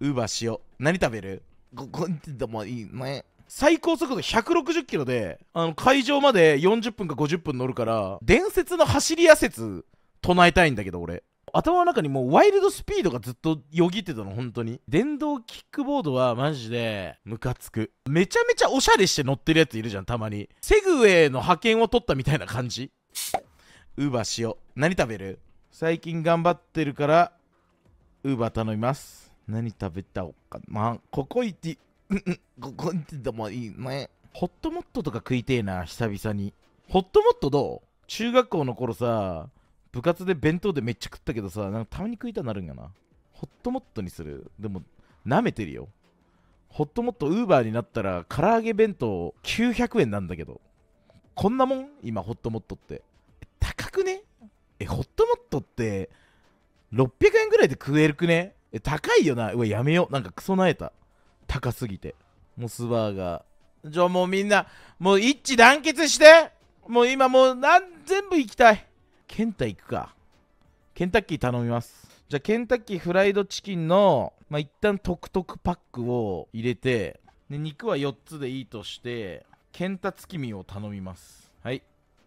ウーバーしよう何食べるここでもいい前最高速度160キロであの会場まで40分か50分乗るから伝説の走り屋説唱えたいんだけど俺頭の中にもうワイルドスピードがずっとよぎってたの本当に電動キックボードはマジでムカつくめちゃめちゃおしゃれして乗ってるやついるじゃんたまにセグウェイの派遣を取ったみたいな感じウーバーしよう何食べる最近頑張ってるからウーバー頼みます何食べたおっかまあ、ココイここ行ってでもいいね。ホットモットとか食いてえな、久々に。ホットモットどう中学校の頃さ、部活で弁当でめっちゃ食ったけどさ、なんかたまに食いたなるんやな。ホットモットにするでも、舐めてるよ。ホットモットウーバーになったら、唐揚げ弁当900円なんだけど。こんなもん今、ホットモットって。高くねえ、ホットモットって、600円ぐらいで食えるくねえ高いよなうわやめようなんかクソなえた高すぎてモスバーガーじゃあもうみんなもう一致団結してもう今もうなん全部行きたいケンタ行くかケンタッキー頼みますじゃあケンタッキーフライドチキンのまあ一旦トクトクパックを入れてで肉は4つでいいとしてケンタ月見を頼みますはい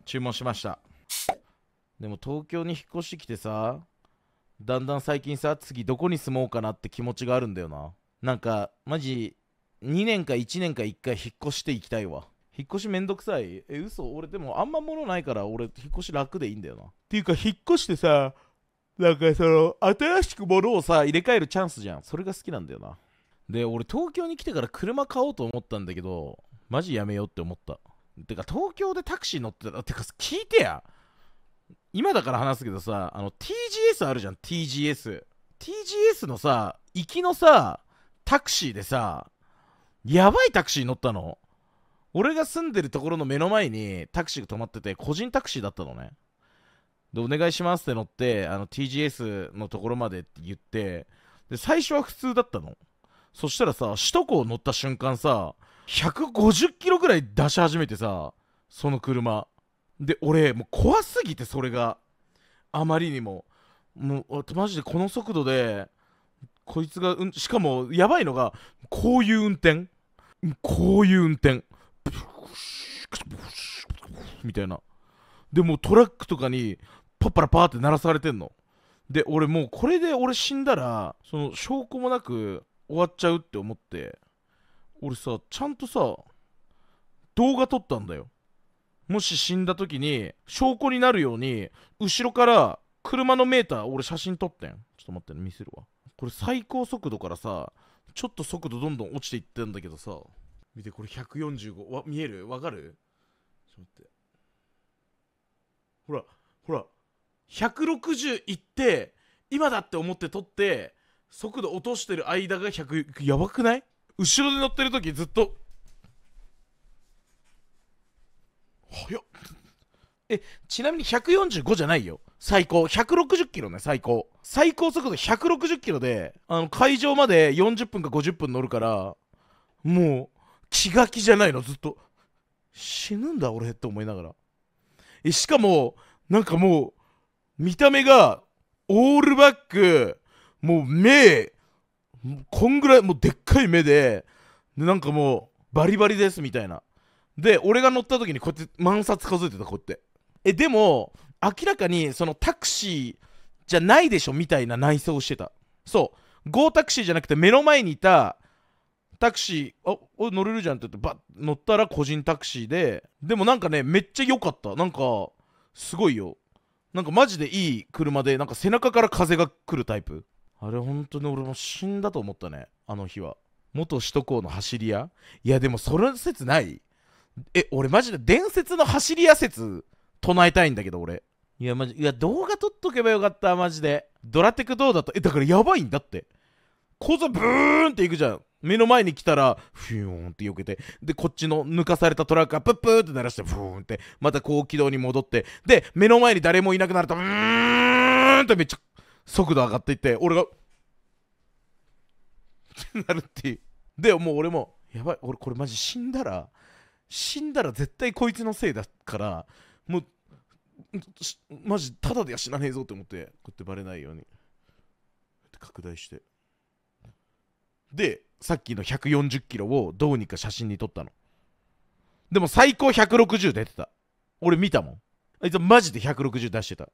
注文しましたでも東京に引っ越してきてさだんだん最近さ次どこに住もうかなって気持ちがあるんだよななんかマジ2年か1年か1回引っ越していきたいわ引っ越しめんどくさいえ嘘俺でもあんま物ないから俺引っ越し楽でいいんだよなっていうか引っ越してさなんかその新しく物をさ入れ替えるチャンスじゃんそれが好きなんだよなで俺東京に来てから車買おうと思ったんだけどマジやめようって思ったてか東京でタクシー乗ってたてか聞いてや今だから話すけどさあの TGS あるじゃん TGS TGS のさ行きのさタクシーでさやばいタクシー乗ったの俺が住んでるところの目の前にタクシーが止まってて個人タクシーだったのねでお願いしますって乗ってあの TGS のところまでって言ってで最初は普通だったのそしたらさ首都高乗った瞬間さ150キロぐらい出し始めてさその車で俺もう怖すぎてそれがあまりにももうマジでこの速度でこいつが、うん、しかもやばいのがこういう運転こういう運転みたいなでもトラックとかにパッパラパーって鳴らされてんので俺もうこれで俺死んだらその証拠もなく終わっちゃうって思って俺さちゃんとさ動画撮ったんだよもし死んだ時に証拠になるように後ろから車のメーター俺写真撮ってんちょっと待ってね見せるわこれ最高速度からさちょっと速度どんどん落ちていってんだけどさ見てこれ145わ見えるわかるちょっと待ってほらほら160いって今だって思って撮って速度落としてる間が100やばくない後ろで乗ってる時ずっとで、ちなみに145じゃないよ。最高。160キロね、最高。最高速度160キロで、あの、会場まで40分か50分乗るから、もう、気が気じゃないの、ずっと。死ぬんだ、俺って思いながら。え、しかも、なんかもう、見た目が、オールバック、もう目、こんぐらい、もうでっかい目で、でなんかもう、バリバリですみたいな。で、俺が乗った時にこうやって、万札数えてた、こうやって。えでも明らかにそのタクシーじゃないでしょみたいな内装をしてたそうゴータクシーじゃなくて目の前にいたタクシーあお乗れるじゃんって言ってバッ乗ったら個人タクシーででもなんかねめっちゃ良かったなんかすごいよなんかマジでいい車でなんか背中から風が来るタイプあれ本当に俺も死んだと思ったねあの日は元首都高の走り屋いやでもそれ説ないえ俺マジで伝説の走り屋説唱えたいんだけど、俺。いや、マジ、いや、動画撮っとけばよかった、マジで。ドラテクどうだと、え、だからやばいんだって。小座ブーンっていくじゃん。目の前に来たら、フューンって避けて、で、こっちの抜かされたトラックがプップーって鳴らして、フーンって、また高軌道に戻って、で、目の前に誰もいなくなると、うーんってめっちゃ速度上がっていって、俺が、ってなるっていう。で、もう俺も、やばい、俺これマジ死んだら、死んだら絶対こいつのせいだから、もうマジただでは死なねえぞって思ってこうやってバレないように拡大してでさっきの140キロをどうにか写真に撮ったのでも最高160出てた俺見たもんあいつマジで160出してた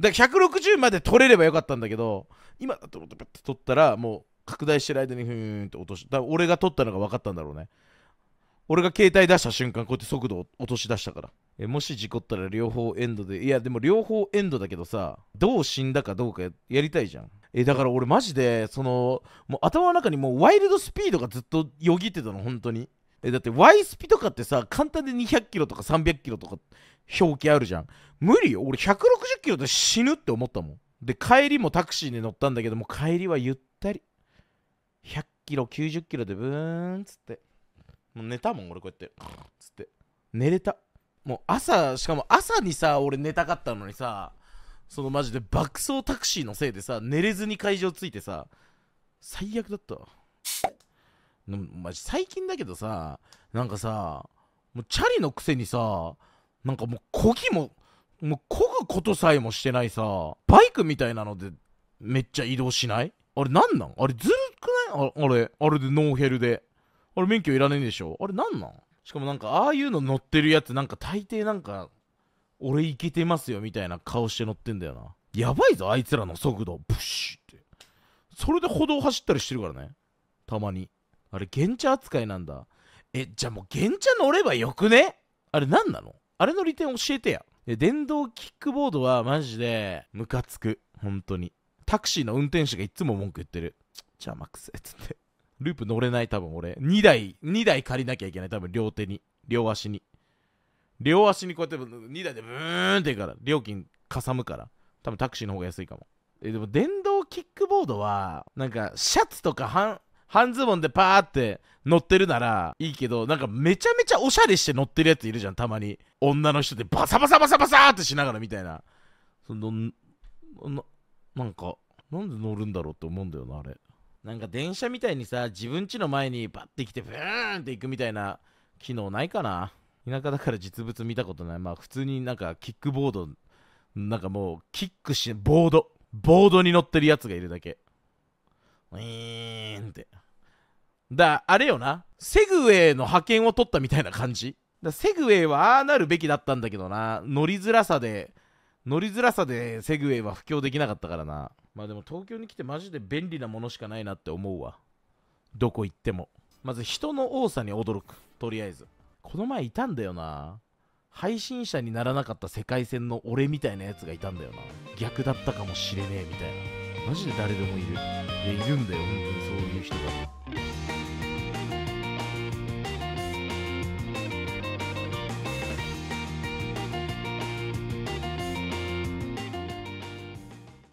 だから160まで撮れればよかったんだけど今だとって撮ったらもう拡大してる間にふーんって落としだ俺が撮ったのが分かったんだろうね俺が携帯出した瞬間、こうやって速度を落とし出したから。えもし事故ったら両方エンドで。いや、でも両方エンドだけどさ、どう死んだかどうかやりたいじゃん。え、だから俺マジで、その、もう頭の中にもうワイルドスピードがずっとよぎってたの、本当に。え、だって Y スピとかってさ、簡単で200キロとか300キロとか表記あるじゃん。無理よ。俺160キロで死ぬって思ったもん。で、帰りもタクシーに乗ったんだけども、帰りはゆったり。100キロ、90キロでブーンっつって。もう寝たもん俺こうやってつって寝れたもう朝しかも朝にさ俺寝たかったのにさそのマジで爆走タクシーのせいでさ寝れずに会場着いてさ最悪だったマジ最近だけどさなんかさもうチャリのくせにさなんかもうこぎももうこぐことさえもしてないさバイクみたいなのでめっちゃ移動しないあれなんなんあれずるくないあれあれでノーヘルであれ免許いらねえでしょあれなんなんしかもなんかああいうの乗ってるやつなんか大抵なんか俺いけてますよみたいな顔して乗ってんだよなやばいぞあいつらの速度ブッシュってそれで歩道走ったりしてるからねたまにあれ原茶扱いなんだえじゃあもう原茶乗ればよくねあれ何なのあれの利点教えてや電動キックボードはマジでムカつく本当にタクシーの運転手がいつも文句言ってるじゃあマックスつってループ乗れない、多分俺。2台、2台借りなきゃいけない、多分両手に。両足に。両足にこうやって2台でブーンってから、料金かさむから。多分タクシーの方が安いかも。え、でも電動キックボードは、なんかシャツとか半、半ズボンでパーって乗ってるならいいけど、なんかめちゃめちゃおしゃれして乗ってるやついるじゃん、たまに。女の人でバサバサバサバサーってしながらみたいな。その、な、なんか、なんで乗るんだろうって思うんだよな、あれ。なんか電車みたいにさ、自分家の前にバッて来て、ブーンって行くみたいな機能ないかな田舎だから実物見たことない。まあ普通になんかキックボード、なんかもうキックし、ボード、ボードに乗ってるやつがいるだけ。ウィーンって。だ、あれよな。セグウェイの派遣を取ったみたいな感じ。だセグウェイはああなるべきだったんだけどな。乗りづらさで乗りづらさでセグウェイは布教できなかったからなまあでも東京に来てマジで便利なものしかないなって思うわどこ行ってもまず人の多さに驚くとりあえずこの前いたんだよな配信者にならなかった世界線の俺みたいなやつがいたんだよな逆だったかもしれねえみたいなマジで誰でもいるいやいるんだよ本当にそういう人が